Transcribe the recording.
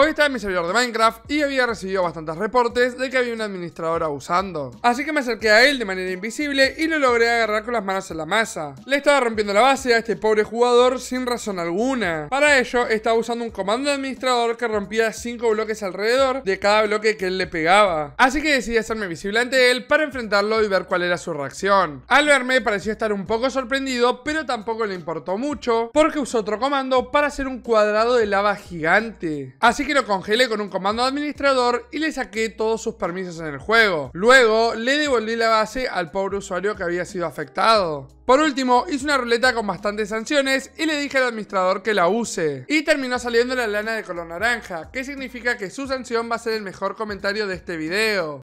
Hoy estaba en mi servidor de Minecraft y había recibido bastantes reportes de que había un administrador abusando. Así que me acerqué a él de manera invisible y lo logré agarrar con las manos en la masa. Le estaba rompiendo la base a este pobre jugador sin razón alguna. Para ello, estaba usando un comando de administrador que rompía 5 bloques alrededor de cada bloque que él le pegaba. Así que decidí hacerme visible ante él para enfrentarlo y ver cuál era su reacción. Al verme pareció estar un poco sorprendido, pero tampoco le importó mucho, porque usó otro comando para hacer un cuadrado de lava gigante. Así que lo congelé con un comando administrador y le saqué todos sus permisos en el juego. Luego le devolví la base al pobre usuario que había sido afectado. Por último, hice una ruleta con bastantes sanciones y le dije al administrador que la use. Y terminó saliendo la lana de color naranja, que significa que su sanción va a ser el mejor comentario de este video.